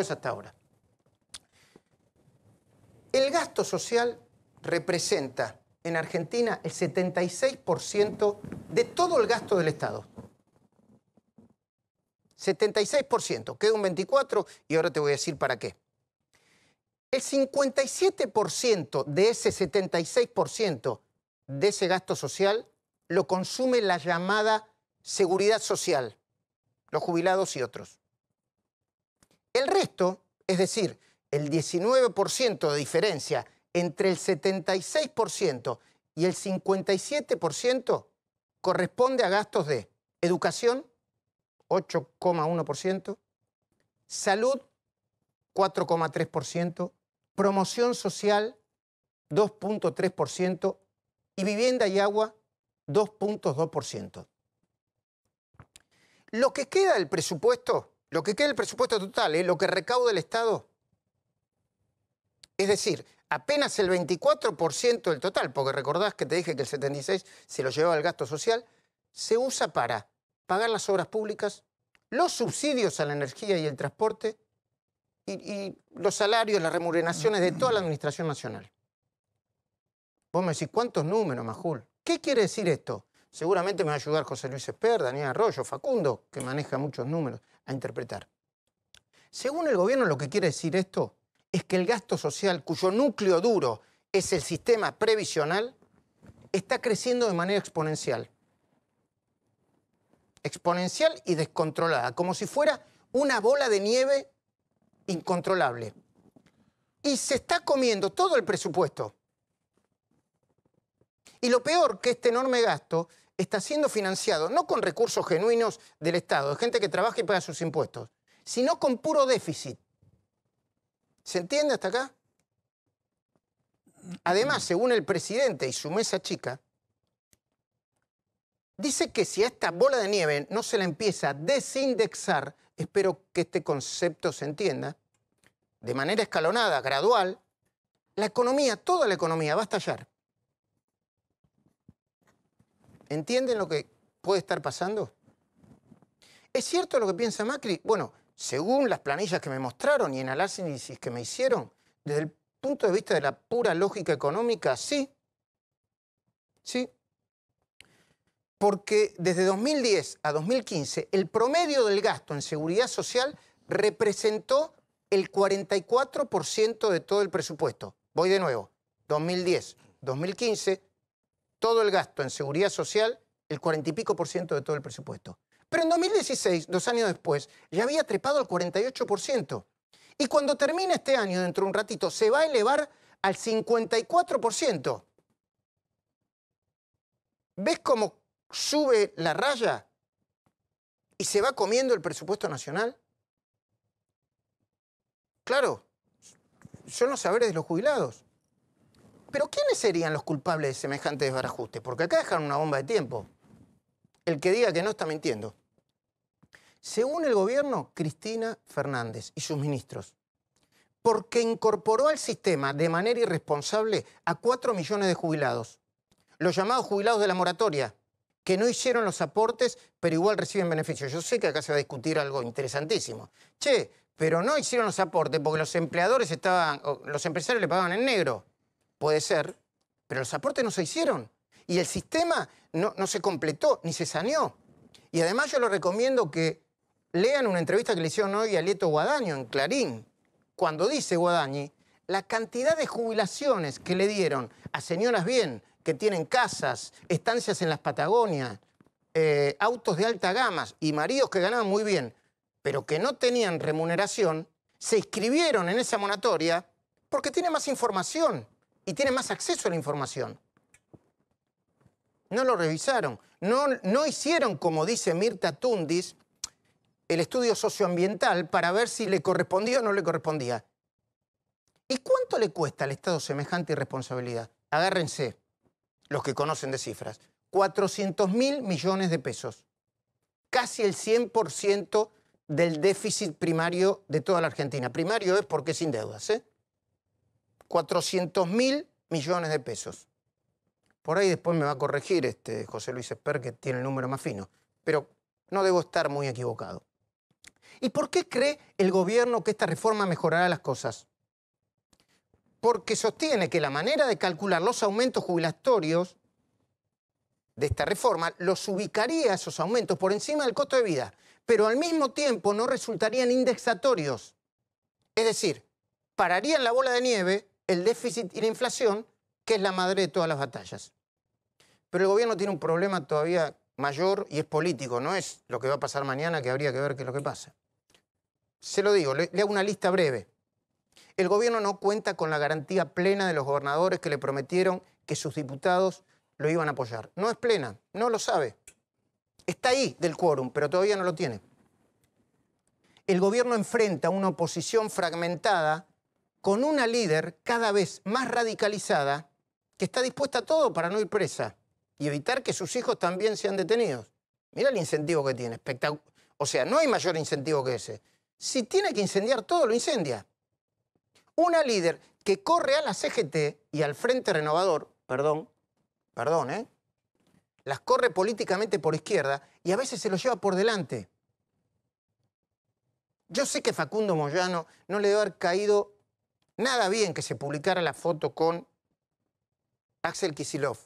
es hasta ahora. El gasto social representa en Argentina el 76% de todo el gasto del Estado. 76%, queda un 24% y ahora te voy a decir para qué. El 57% de ese 76% de ese gasto social lo consume la llamada seguridad social, los jubilados y otros. El resto, es decir, el 19% de diferencia entre el 76% y el 57% corresponde a gastos de educación, 8,1%, salud, 4,3%, promoción social, 2,3%, y vivienda y agua, 2,2%. Lo que queda del presupuesto lo que queda del presupuesto total, es ¿eh? lo que recauda el Estado. Es decir, apenas el 24% del total, porque recordás que te dije que el 76% se lo llevaba el gasto social, se usa para pagar las obras públicas, los subsidios a la energía y el transporte y, y los salarios, las remuneraciones de toda la Administración Nacional. Vos me decís, ¿cuántos números, Majul? ¿Qué quiere decir esto? Seguramente me va a ayudar José Luis Esper, Daniel Arroyo, Facundo, que maneja muchos números, a interpretar. Según el gobierno, lo que quiere decir esto es que el gasto social, cuyo núcleo duro es el sistema previsional, está creciendo de manera exponencial. Exponencial y descontrolada, como si fuera una bola de nieve incontrolable. Y se está comiendo todo el presupuesto. Y lo peor que este enorme gasto está siendo financiado no con recursos genuinos del Estado, de gente que trabaja y paga sus impuestos, sino con puro déficit. ¿Se entiende hasta acá? Además, según el presidente y su mesa chica, dice que si a esta bola de nieve no se la empieza a desindexar, espero que este concepto se entienda, de manera escalonada, gradual, la economía, toda la economía va a estallar. ¿Entienden lo que puede estar pasando? ¿Es cierto lo que piensa Macri? Bueno, según las planillas que me mostraron y en el análisis que me hicieron, desde el punto de vista de la pura lógica económica, sí. Sí. Porque desde 2010 a 2015, el promedio del gasto en seguridad social representó el 44% de todo el presupuesto. Voy de nuevo. 2010, 2015, todo el gasto en seguridad social, el cuarenta y pico por ciento de todo el presupuesto. Pero en 2016, dos años después, ya había trepado al 48%. Y cuando termine este año, dentro de un ratito, se va a elevar al 54%. ¿Ves cómo sube la raya y se va comiendo el presupuesto nacional? Claro, son los saberes de los jubilados pero ¿quiénes serían los culpables de semejante desbarajuste? Porque acá dejaron una bomba de tiempo. El que diga que no está mintiendo. Según el gobierno, Cristina Fernández y sus ministros, porque incorporó al sistema de manera irresponsable a 4 millones de jubilados, los llamados jubilados de la moratoria, que no hicieron los aportes, pero igual reciben beneficios. Yo sé que acá se va a discutir algo interesantísimo. Che, pero no hicieron los aportes porque los empleadores estaban, los empresarios le pagaban en negro. Puede ser, pero los aportes no se hicieron y el sistema no, se completó ni se saneó. Y además yo lo recomiendo que lean una entrevista que le hicieron hoy a Lieto Guadaño en Clarín, cuando dice Guadañi la cantidad de jubilaciones que le dieron a señoras bien, que tienen casas, estancias en las Patagonias, eh, autos de alta gama y maridos que ganaban muy bien, pero que no tenían remuneración, se inscribieron en esa monatoria porque tiene más información y tiene más acceso a la información. No lo revisaron, no, no hicieron, como dice Mirta Tundis, el estudio socioambiental para ver si le correspondía o no le correspondía. ¿Y cuánto le cuesta al Estado semejante irresponsabilidad? Agárrense, los que conocen de cifras, 400 mil millones de pesos, casi el 100% del déficit primario de toda la Argentina. Primario es porque sin deudas, ¿eh? 400 mil millones de pesos. Por ahí después me va a corregir este José Luis Esper, que tiene el número más fino, pero no debo estar muy equivocado. ¿Y por qué cree el gobierno que esta reforma mejorará las cosas? Porque sostiene que la manera de calcular los aumentos jubilatorios de esta reforma los ubicaría esos aumentos por encima del costo de vida, pero al mismo tiempo no resultarían indexatorios. Es decir, pararían la bola de nieve el déficit y la inflación, que es la madre de todas las batallas. Pero el gobierno tiene un problema todavía mayor y es político, no es lo que va a pasar mañana, que habría que ver qué es lo que pasa. Se lo digo, le, hago una lista breve. El gobierno no cuenta con la garantía plena de los gobernadores que le prometieron que sus diputados lo iban a apoyar. No es plena, no lo sabe. Está ahí del quórum, pero todavía no lo tiene. El gobierno enfrenta una oposición fragmentada con una líder cada vez más radicalizada que está dispuesta a todo para no ir presa y evitar que sus hijos también sean detenidos. Mira el incentivo que tiene, O sea, no hay mayor incentivo que ese. Si tiene que incendiar todo, lo incendia. Una líder que corre a la CGT y al Frente Renovador, perdón, perdón, ¿eh? Las corre políticamente por izquierda y a veces se los lleva por delante. Yo sé que Facundo Moyano no le debe haber caído nada bien que se publicara la foto con Axel Kisilov,